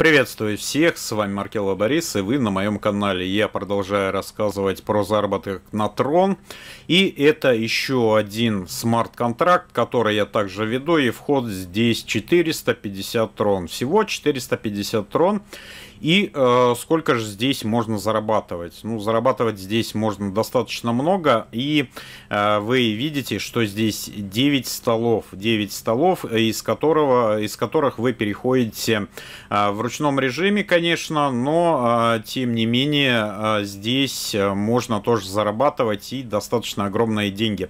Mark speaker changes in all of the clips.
Speaker 1: Приветствую всех, с вами Маркелла Борис, и вы на моем канале. Я продолжаю рассказывать про заработок на Трон. И это еще один смарт-контракт, который я также веду, и вход здесь 450 Трон. Всего 450 Трон. И э, сколько же здесь можно зарабатывать? Ну, зарабатывать здесь можно достаточно много. И э, вы видите, что здесь 9 столов. 9 столов, э, из, которого, из которых вы переходите э, в ручном режиме, конечно. Но, э, тем не менее, э, здесь э, можно тоже зарабатывать и достаточно огромные деньги.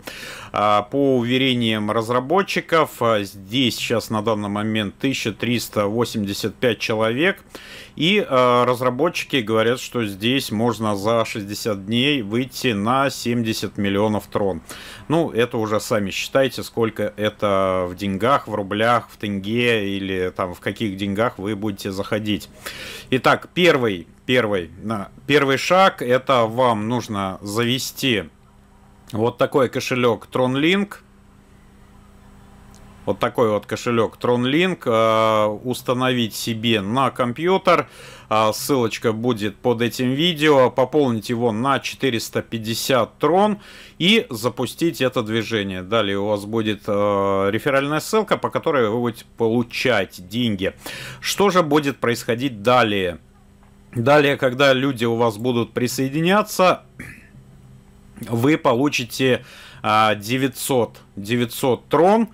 Speaker 1: Э, по уверениям разработчиков, э, здесь сейчас на данный момент 1385 человек. И э, разработчики говорят, что здесь можно за 60 дней выйти на 70 миллионов трон. Ну, это уже сами считайте, сколько это в деньгах, в рублях, в тенге или там в каких деньгах вы будете заходить. Итак, первый, первый, первый шаг это вам нужно завести вот такой кошелек TronLink. Вот такой вот кошелек TronLink э, установить себе на компьютер. Э, ссылочка будет под этим видео. Пополнить его на 450 трон и запустить это движение. Далее у вас будет э, реферальная ссылка, по которой вы будете получать деньги. Что же будет происходить далее? Далее, когда люди у вас будут присоединяться, вы получите 900, 900 трон.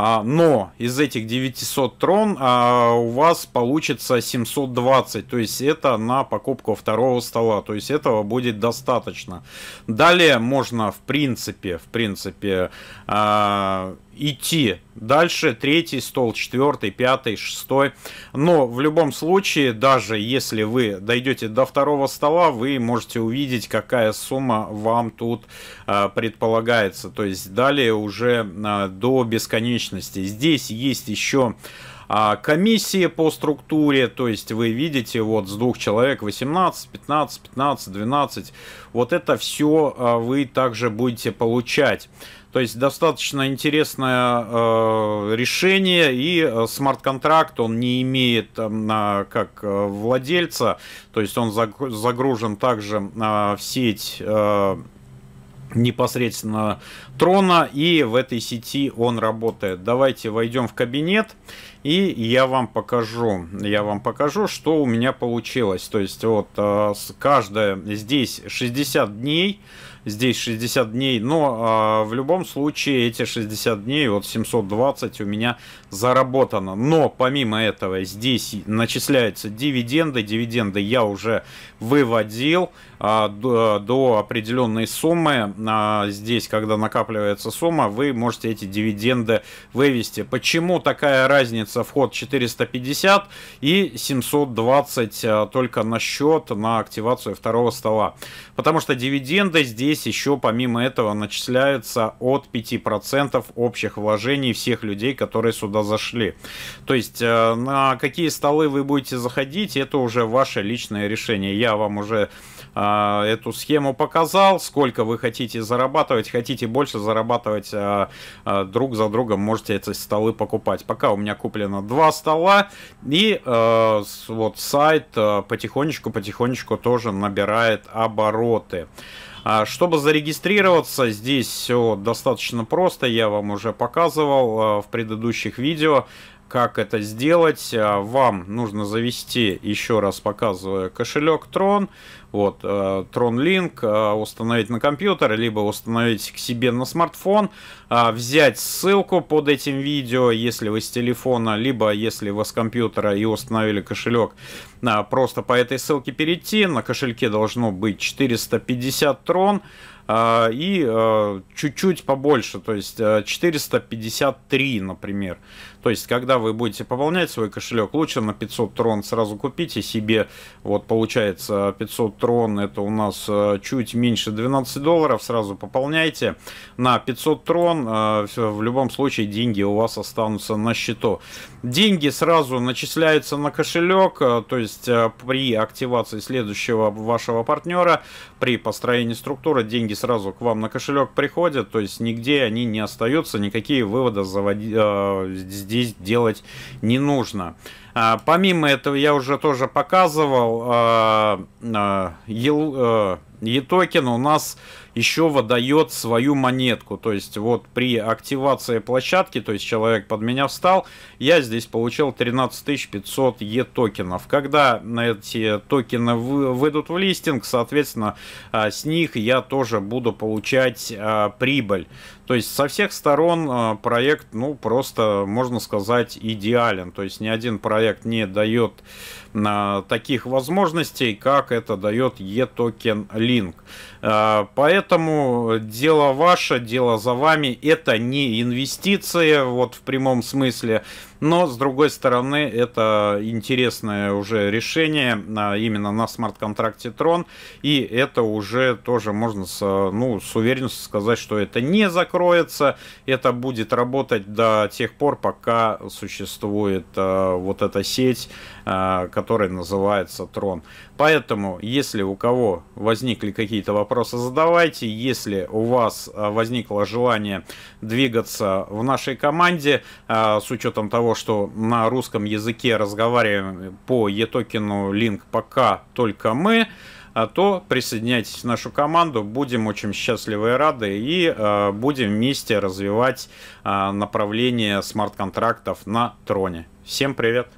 Speaker 1: А, но из этих 900 трон а, у вас получится 720, то есть это на покупку второго стола, то есть этого будет достаточно. Далее можно в принципе, в принципе, а, идти дальше. Третий стол, четвертый, пятый, шестой. Но в любом случае, даже если вы дойдете до второго стола, вы можете увидеть, какая сумма вам тут э, предполагается. То есть далее уже э, до бесконечности. Здесь есть еще а комиссии по структуре, то есть вы видите, вот с двух человек 18, 15, 15, 12, вот это все а, вы также будете получать. То есть достаточно интересное э, решение, и э, смарт-контракт, он не имеет э, как э, владельца, то есть он загружен также э, в сеть... Э, непосредственно трона, и в этой сети он работает. Давайте войдем в кабинет, и я вам покажу, я вам покажу, что у меня получилось. То есть вот э, каждая здесь 60 дней, здесь 60 дней, но э, в любом случае эти 60 дней, вот 720 у меня заработано. Но помимо этого здесь начисляются дивиденды, дивиденды я уже выводил э, до, э, до определенной суммы, э, а, здесь, когда накапливается сумма, вы можете эти дивиденды вывести. Почему такая разница вход 450 и 720 а, э, только на счет, на активацию второго стола? Потому что дивиденды здесь еще помимо этого начисляются от 5% общих вложений всех людей, которые сюда зашли. То есть а, на какие столы вы будете заходить, это уже ваше личное решение. Я вам уже э, эту схему показал, сколько вы хотите хотите зарабатывать, хотите больше зарабатывать а, а, друг за другом, можете эти столы покупать. Пока у меня куплено два стола, и а, вот сайт потихонечку-потихонечку а, тоже набирает обороты. А, чтобы зарегистрироваться, здесь все достаточно просто, я вам уже показывал а, в предыдущих видео. Как это сделать? А, вам нужно завести, еще раз показываю, кошелек Tron, вот, э, Tron Link, э, установить на компьютер, либо установить к себе на смартфон, а, взять ссылку под этим видео, если вы с телефона, либо если вы с компьютера и установили кошелек, а, просто по этой ссылке перейти. На кошельке должно быть 450 трон а, и а, чуть-чуть побольше, то есть 453, например. То есть, когда вы будете пополнять свой кошелек, лучше на 500 трон сразу купите себе. Вот получается 500 трон, это у нас чуть меньше 12 долларов, сразу пополняйте. На 500 трон в любом случае деньги у вас останутся на счету. Деньги сразу начисляются на кошелек, то есть есть э, при активации следующего вашего партнера, при построении структуры деньги сразу к вам на кошелек приходят, то есть нигде они не остаются, никакие выводы заводи, э, здесь делать не нужно. А, помимо этого, я уже тоже показывал, э, э, э и токен у нас еще выдает свою монетку. То есть вот при активации площадки, то есть человек под меня встал, я здесь получил 13500 Е токенов. Когда эти токены выйдут в листинг, соответственно, а, с них я тоже буду получать а, прибыль. То есть со всех сторон а, проект, ну, просто, можно сказать, идеален. То есть ни один проект не дает а, таких возможностей, как это дает e token Link. А, поэтому дело ваше, дело за вами. Это не инвестиции, вот в прямом смысле. Но, с другой стороны, это интересное уже решение а, именно на смарт-контракте Tron. И это уже тоже можно с, ну, с уверенностью сказать, что это не закроется. Это будет работать до тех пор, пока существует а, вот эта сеть, а, которая называется Tron. Поэтому, если у кого возникли какие-то вопросы, задавайте. Если у вас возникло желание двигаться в нашей команде, с учетом того, того, что на русском языке разговариваем по e-токену Link пока только мы, а то присоединяйтесь в нашу команду. Будем очень счастливы и рады. И э, будем вместе развивать э, направление смарт-контрактов на троне. Всем привет!